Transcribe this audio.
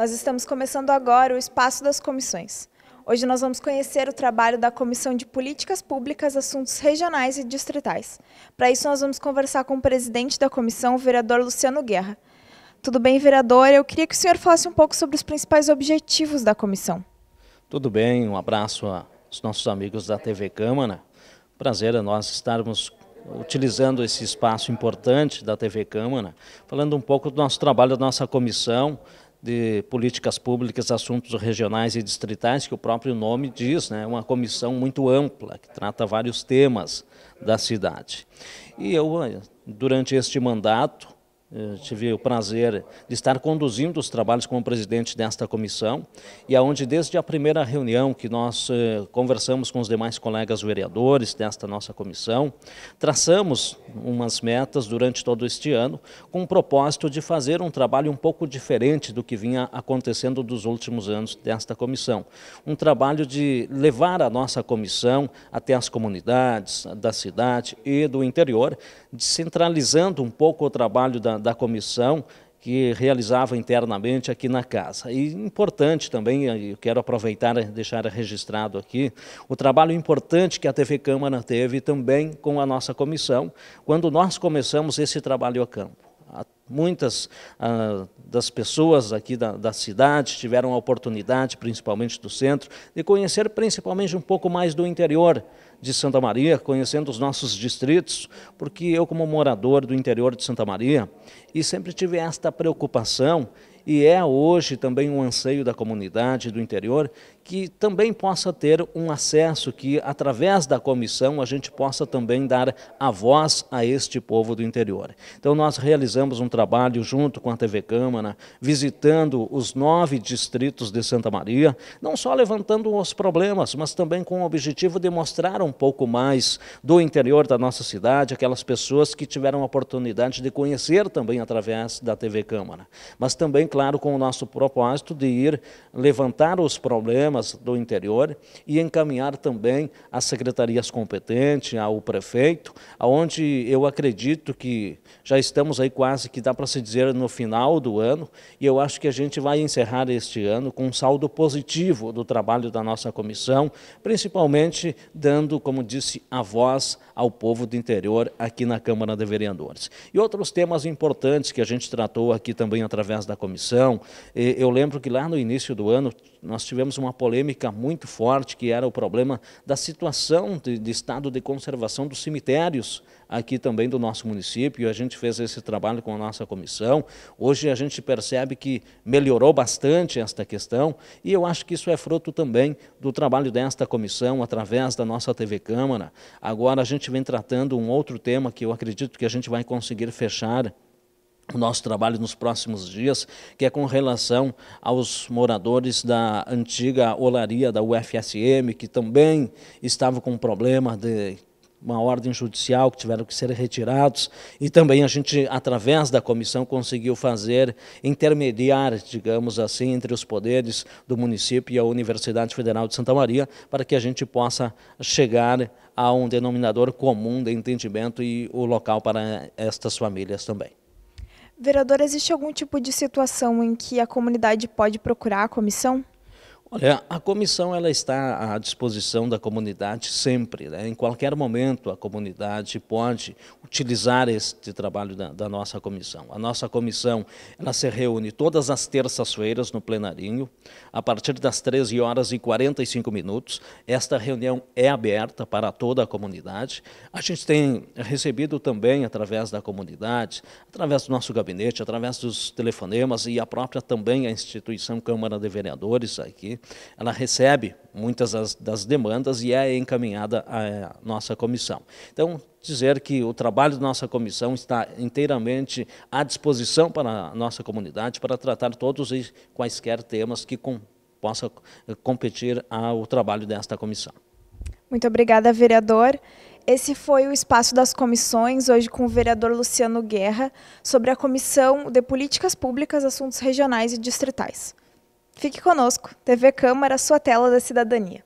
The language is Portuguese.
Nós estamos começando agora o Espaço das Comissões. Hoje nós vamos conhecer o trabalho da Comissão de Políticas Públicas, Assuntos Regionais e Distritais. Para isso, nós vamos conversar com o presidente da comissão, o vereador Luciano Guerra. Tudo bem, vereador? Eu queria que o senhor falasse um pouco sobre os principais objetivos da comissão. Tudo bem, um abraço aos nossos amigos da TV Câmara. Prazer é nós estarmos utilizando esse espaço importante da TV Câmara, falando um pouco do nosso trabalho, da nossa comissão, de Políticas Públicas, Assuntos Regionais e Distritais, que o próprio nome diz, né, uma comissão muito ampla, que trata vários temas da cidade. E eu, durante este mandato, eu eh, tive o prazer de estar conduzindo os trabalhos como presidente desta comissão e aonde desde a primeira reunião que nós eh, conversamos com os demais colegas vereadores desta nossa comissão, traçamos umas metas durante todo este ano com o propósito de fazer um trabalho um pouco diferente do que vinha acontecendo dos últimos anos desta comissão. Um trabalho de levar a nossa comissão até as comunidades da cidade e do interior, descentralizando um pouco o trabalho da da comissão que realizava internamente aqui na casa. E importante também, eu quero aproveitar e deixar registrado aqui, o trabalho importante que a TV Câmara teve também com a nossa comissão, quando nós começamos esse trabalho a campo. Muitas ah, das pessoas aqui da, da, cidade tiveram a oportunidade, principalmente do centro, de conhecer principalmente um pouco mais do interior de Santa Maria, conhecendo os nossos distritos, porque eu, como morador do interior de Santa Maria, e sempre tive esta preocupação e é hoje também um anseio da comunidade do interior que também possa ter um acesso que, através da comissão, a gente possa também dar a voz a este povo do interior. Então, nós realizamos um trabalho junto com a TV Câmara, visitando os nove distritos de Santa Maria, não só levantando os problemas, mas também com o objetivo de mostrar um pouco mais do interior da nossa cidade, aquelas pessoas que tiveram a oportunidade de conhecer também através da TV Câmara, mas também claro, com o nosso propósito de ir levantar os problemas do interior e encaminhar também às secretarias competentes, ao prefeito, aonde eu acredito que já estamos aí quase que dá para se dizer no final do ano, e eu acho que a gente vai encerrar este ano com um saldo positivo do trabalho da nossa comissão, principalmente dando, como disse, a voz ao povo do interior aqui na Câmara de Vereadores. E outros temas importantes que a gente tratou aqui também através da comissão comissão. Eu lembro que lá no início do ano nós tivemos uma polêmica muito forte, que era o problema da situação de, de, estado de conservação dos cemitérios aqui também do nosso município. A gente fez esse trabalho com a nossa comissão. Hoje a gente percebe que melhorou bastante esta questão e eu acho que isso é fruto também do trabalho desta comissão através da nossa TV Câmara. Agora a gente vem tratando um outro tema que eu acredito que a gente vai conseguir fechar o nosso trabalho nos próximos dias, que é com relação aos moradores da antiga olaria da UFSM, que também estavam com problema de uma ordem judicial que tiveram que ser retirados e também a gente através da comissão conseguiu fazer intermediar, digamos assim, entre os poderes do município e a Universidade Federal de Santa Maria, para que a gente possa chegar a um denominador comum de entendimento e o local para estas famílias também. Vereador, existe algum tipo de situação em que a comunidade pode procurar a comissão? Olha, a comissão ela está à disposição da comunidade sempre. Né? Em qualquer momento, a comunidade pode utilizar este trabalho da, da, nossa comissão. A nossa comissão ela se reúne todas as terças-feiras no plenarinho, a partir das 13 horas e 45 minutos. Esta reunião é aberta para toda a comunidade. A gente tem recebido também, através da comunidade, através do nosso gabinete, através dos telefonemas e a própria também a instituição Câmara de Vereadores aqui, ela recebe muitas das, das demandas e é encaminhada à nossa comissão. Então, dizer que o trabalho da nossa comissão está inteiramente à disposição para a nossa comunidade para tratar todos e quaisquer temas que com, possa eh, competir ao trabalho desta comissão. Muito obrigada, vereador. Esse foi o Espaço das Comissões, hoje com o vereador Luciano Guerra, sobre a Comissão de Políticas Públicas, Assuntos Regionais e Distritais. Fique conosco, TV Câmara, sua tela da cidadania.